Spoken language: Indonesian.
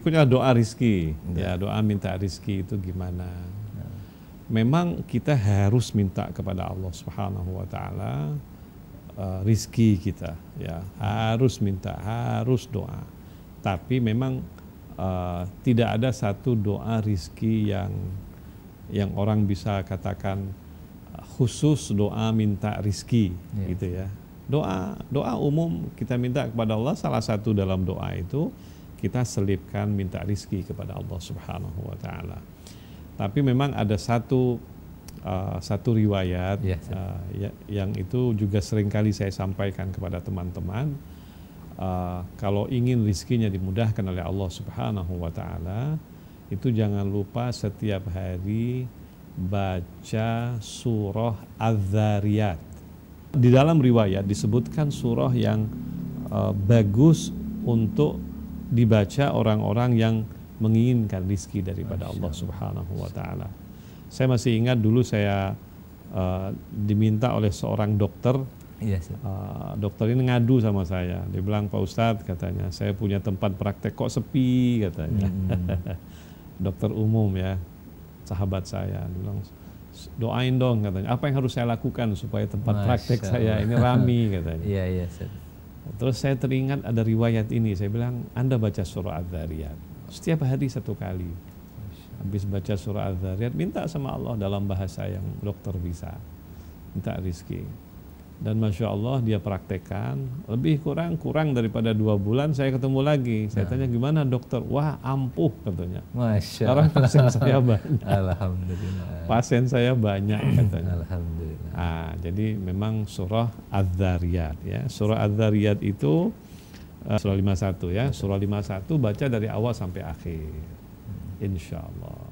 Punya doa rizki, ya iya. doa minta rizki itu gimana? Ya. Memang kita harus minta kepada Allah Subhanahu Wa Taala uh, rizki kita, ya harus minta, harus doa. Tapi memang uh, tidak ada satu doa rizki yang yang orang bisa katakan e, khusus doa minta rizki, yeah. gitu ya. Doa doa umum kita minta kepada Allah salah satu dalam doa itu kita selipkan minta rizki kepada Allah Subhanahu Wa Taala. Tapi memang ada satu uh, satu riwayat ya, uh, ya, yang itu juga seringkali saya sampaikan kepada teman-teman. Uh, kalau ingin rizkinya dimudahkan oleh Allah Subhanahu Wa Taala, itu jangan lupa setiap hari baca surah Az-Zariyat. Di dalam riwayat disebutkan surah yang uh, bagus untuk dibaca orang-orang yang menginginkan rizki daripada Allah Subhanahu wa taala. Saya masih ingat dulu saya uh, diminta oleh seorang dokter Uh, dokter ini ngadu sama saya. Dia bilang Pak Ustadz katanya, saya punya tempat praktek kok sepi katanya. Hmm. dokter umum ya, sahabat saya. Dia bilang doain dong katanya. Apa yang harus saya lakukan supaya tempat Masya praktek Allah. saya ini rami katanya. Iya, iya Terus saya teringat ada riwayat ini, saya bilang Anda baca surah al dzariyat setiap hari satu kali. Habis baca surah al minta sama Allah dalam bahasa yang dokter bisa. Minta rizki. Dan Masya Allah dia praktekkan, Lebih kurang, kurang daripada dua bulan Saya ketemu lagi, saya ya. tanya gimana dokter Wah ampuh katanya Masya Karena pasien saya banyak Alhamdulillah Pasien saya banyak katanya Alhamdulillah Nah, jadi memang surah Az-Zariyat ya. Surah Az-Zariyat itu uh, surah 51 ya. Surah 51 baca dari awal sampai akhir. Insya Allah.